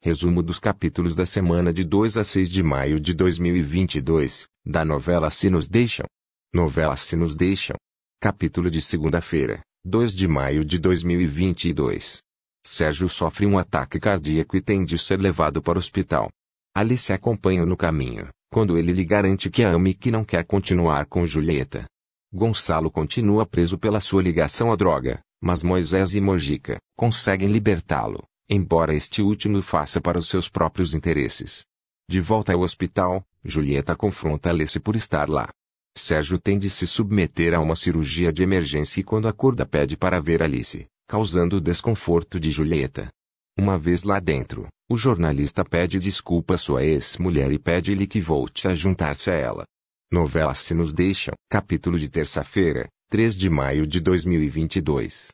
Resumo dos capítulos da semana de 2 a 6 de maio de 2022, da novela Se Nos Deixam. Novela Se Nos Deixam. Capítulo de segunda-feira, 2 de maio de 2022. Sérgio sofre um ataque cardíaco e tem de ser levado para o hospital. Alice acompanha no caminho, quando ele lhe garante que a ama e que não quer continuar com Julieta. Gonçalo continua preso pela sua ligação à droga, mas Moisés e Mojica conseguem libertá-lo, embora este último faça para os seus próprios interesses. De volta ao hospital, Julieta confronta Alice por estar lá. Sérgio tem de se submeter a uma cirurgia de emergência e quando acorda pede para ver Alice, causando o desconforto de Julieta. Uma vez lá dentro, o jornalista pede desculpa à sua ex-mulher e pede-lhe que volte a juntar-se a ela. Novelas Se Nos deixam, capítulo de terça-feira, 3 de maio de 2022.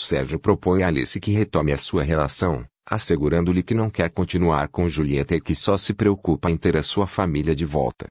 Sérgio propõe a Alice que retome a sua relação, assegurando-lhe que não quer continuar com Julieta e que só se preocupa em ter a sua família de volta.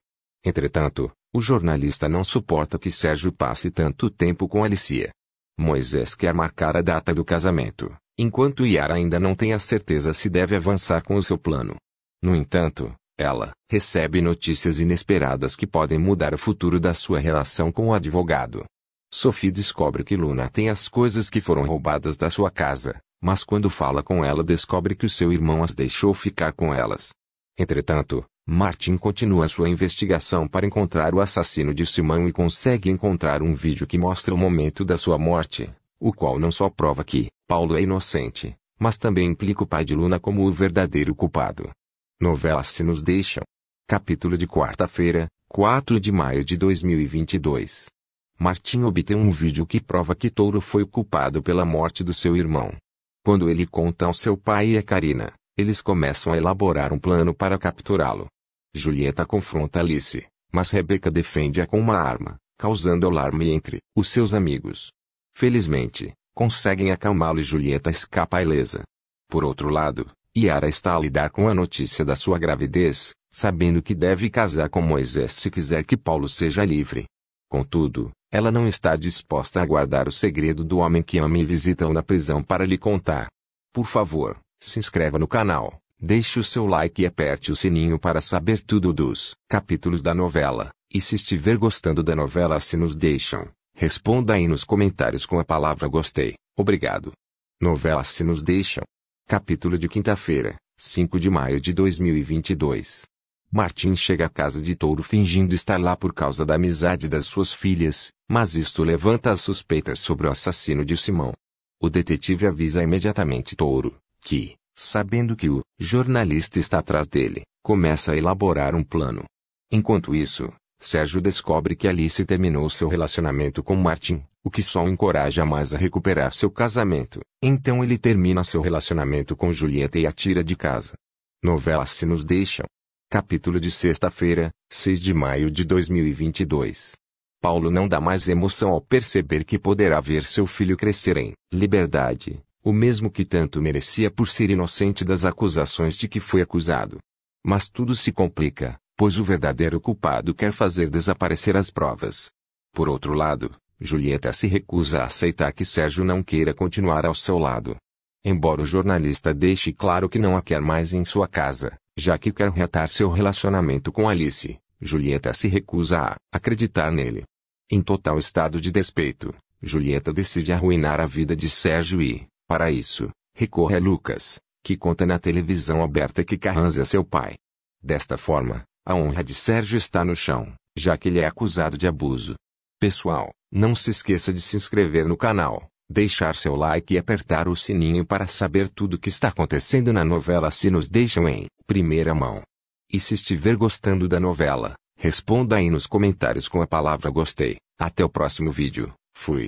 Entretanto, o jornalista não suporta que Sérgio passe tanto tempo com Alicia. Moisés quer marcar a data do casamento, enquanto Yara ainda não tem a certeza se deve avançar com o seu plano. No entanto, ela recebe notícias inesperadas que podem mudar o futuro da sua relação com o advogado. Sophie descobre que Luna tem as coisas que foram roubadas da sua casa, mas quando fala com ela descobre que o seu irmão as deixou ficar com elas. Entretanto, Martin continua sua investigação para encontrar o assassino de Simão e consegue encontrar um vídeo que mostra o momento da sua morte, o qual não só prova que Paulo é inocente, mas também implica o pai de Luna como o verdadeiro culpado. Novelas assim se nos deixam. Capítulo de quarta-feira, 4 de maio de 2022. Martin obtém um vídeo que prova que Touro foi o culpado pela morte do seu irmão. Quando ele conta ao seu pai e a Karina, eles começam a elaborar um plano para capturá-lo. Julieta confronta Alice, mas Rebeca defende-a com uma arma, causando alarme entre os seus amigos. Felizmente, conseguem acalmá-lo e Julieta escapa ilesa. Por outro lado, Yara está a lidar com a notícia da sua gravidez, sabendo que deve casar com Moisés se quiser que Paulo seja livre. Contudo, ela não está disposta a guardar o segredo do homem que ama e visitam na prisão para lhe contar. Por favor, se inscreva no canal, deixe o seu like e aperte o sininho para saber tudo dos capítulos da novela. E se estiver gostando da novela, se assim nos deixam, responda aí nos comentários com a palavra gostei. Obrigado. Novela Se assim Nos Deixam. Capítulo de quinta-feira, 5 de maio de 2022. Martin chega à casa de Touro fingindo estar lá por causa da amizade das suas filhas, mas isto levanta as suspeitas sobre o assassino de Simão. O detetive avisa imediatamente Touro, que, sabendo que o jornalista está atrás dele, começa a elaborar um plano. Enquanto isso, Sérgio descobre que Alice terminou seu relacionamento com Martin, o que só o encoraja mais a recuperar seu casamento. Então ele termina seu relacionamento com Julieta e a tira de casa. Novelas se nos deixam Capítulo de sexta-feira, 6 de maio de 2022. Paulo não dá mais emoção ao perceber que poderá ver seu filho crescer em liberdade, o mesmo que tanto merecia por ser inocente das acusações de que foi acusado. Mas tudo se complica, pois o verdadeiro culpado quer fazer desaparecer as provas. Por outro lado, Julieta se recusa a aceitar que Sérgio não queira continuar ao seu lado. Embora o jornalista deixe claro que não a quer mais em sua casa, já que quer reatar seu relacionamento com Alice, Julieta se recusa a acreditar nele. Em total estado de despeito, Julieta decide arruinar a vida de Sérgio e, para isso, recorre a Lucas, que conta na televisão aberta que Carranza é seu pai. Desta forma, a honra de Sérgio está no chão, já que ele é acusado de abuso. Pessoal, não se esqueça de se inscrever no canal deixar seu like e apertar o sininho para saber tudo o que está acontecendo na novela se nos deixam em primeira mão. E se estiver gostando da novela, responda aí nos comentários com a palavra gostei. Até o próximo vídeo. Fui.